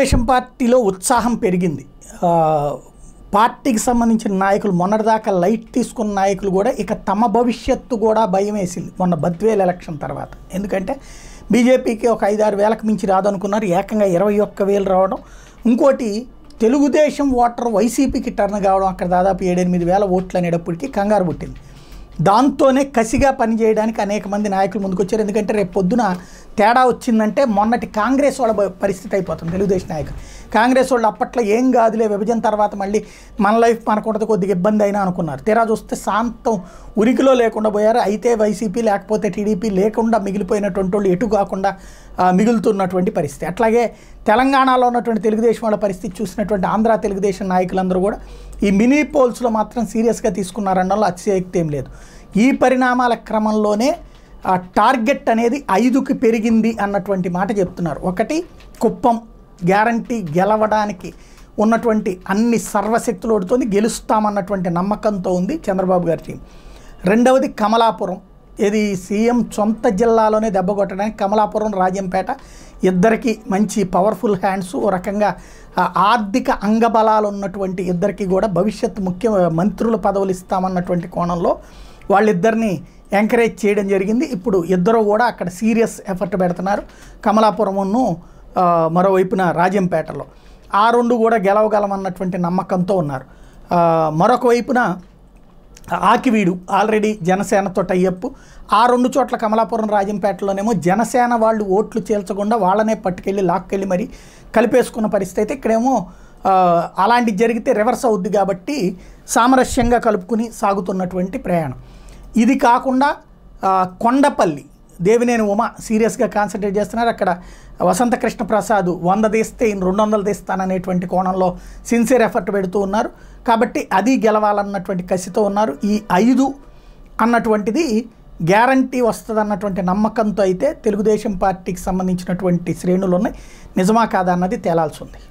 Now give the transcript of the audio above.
తెలుగుదేశం పార్టీలో ఉత్సాహం పెరిగింది పార్టీకి సంబంధించిన నాయకులు మొన్నటిదాకా లైట్ తీసుకున్న నాయకులు కూడా ఇక తమ భవిష్యత్తు కూడా భయం వేసింది మొన్న బద్వేల్ ఎలక్షన్ తర్వాత ఎందుకంటే బీజేపీకి ఒక ఐదారు వేలకు మించి రాదనుకున్నారు ఏకంగా ఇరవై ఒక్క వేలు రావడం ఇంకోటి తెలుగుదేశం ఓటర్ వైసీపీకి టర్న్ కావడం అక్కడ దాదాపు ఏడెనిమిది వేల ఓట్లు అనేటప్పటికీ కంగారు పుట్టింది దాంతోనే కసిగా పనిచేయడానికి అనేక మంది నాయకులు ముందుకొచ్చారు ఎందుకంటే రేపు పొద్దున తేడా వచ్చిందంటే మొన్నటి కాంగ్రెస్ వాళ్ళ పరిస్థితి అయిపోతుంది తెలుగుదేశం నాయకులు కాంగ్రెస్ వాళ్ళు అప్పట్లో ఏం కాదులే విభజన తర్వాత మళ్ళీ మన లైఫ్ మనకుండదు కొద్దిగా ఇబ్బంది అయినా అనుకున్నారు తీరా చూస్తే శాంతం ఉనికిలో లేకుండా పోయారు అయితే వైసీపీ లేకపోతే టీడీపీ లేకుండా మిగిలిపోయినటువంటి వాళ్ళు ఎటు కాకుండా మిగులుతున్నటువంటి పరిస్థితి అట్లాగే తెలంగాణలో ఉన్నటువంటి తెలుగుదేశం వాళ్ళ పరిస్థితి చూసినటువంటి ఆంధ్ర తెలుగుదేశం నాయకులందరూ కూడా ఈ మినీ పోల్స్లో మాత్రం సీరియస్గా తీసుకున్నారనడంలో అతిశయక్తి ఏం లేదు ఈ పరిణామాల క్రమంలోనే టార్గెట్ అనేది ఐదుకి పెరిగింది అన్నటువంటి మాట చెప్తున్నారు ఒకటి కుప్పం గ్యారంటీ గెలవడానికి ఉన్నటువంటి అన్ని సర్వశక్తులు ఓడుతోంది గెలుస్తామన్నటువంటి నమ్మకంతో ఉంది చంద్రబాబు గారి టీం రెండవది కమలాపురం ఇది సీఎం సొంత జిల్లాలోనే దెబ్బ కొట్టడానికి కమలాపురం రాజంపేట ఇద్దరికి మంచి పవర్ఫుల్ హ్యాండ్స్ ఓ రకంగా ఆర్థిక అంగబలాలు ఉన్నటువంటి ఇద్దరికి కూడా భవిష్యత్ ముఖ్య మంత్రుల పదవులు ఇస్తామన్నటువంటి కోణంలో వాళ్ళిద్దరిని ఎంకరేజ్ చేయడం జరిగింది ఇప్పుడు ఇద్దరు కూడా అక్కడ సీరియస్ ఎఫర్ట్ పెడుతున్నారు కమలాపురమును మరోవైపున రాజంపేటలో ఆ రెండు కూడా గెలవగలమన్నటువంటి నమ్మకంతో ఉన్నారు మరొక వైపున ఆకివీడు ఆల్రెడీ జనసేనతో టైఅప్ ఆ రెండు చోట్ల కమలాపురం రాజంపేటలోనేమో జనసేన వాళ్ళు ఓట్లు చేల్చకుండా వాళ్ళనే పట్టుకెళ్ళి లాక్కెళ్ళి మరి కలిపేసుకున్న పరిస్థితి అయితే ఇక్కడేమో అలాంటివి జరిగితే రివర్స్ అవుద్ది కాబట్టి సామరస్యంగా కలుపుకుని సాగుతున్నటువంటి ప్రయాణం ఇది కాకుండా కొండపల్లి దేవినేని ఉమ సీరియస్గా కాన్సన్ట్రేట్ చేస్తున్నారు అక్కడ వసంతకృష్ణ ప్రసాద్ వంద తీస్తే రెండు వందలు తీస్తాననేటువంటి కోణంలో సిన్సియర్ ఎఫర్ట్ పెడుతూ ఉన్నారు కాబట్టి అది గెలవాలన్నటువంటి కసితో ఉన్నారు ఈ ఐదు అన్నటువంటిది గ్యారంటీ వస్తుందన్నటువంటి నమ్మకంతో అయితే తెలుగుదేశం పార్టీకి సంబంధించినటువంటి శ్రేణులు ఉన్నాయి నిజమా కాదా అన్నది తేలాల్సి ఉంది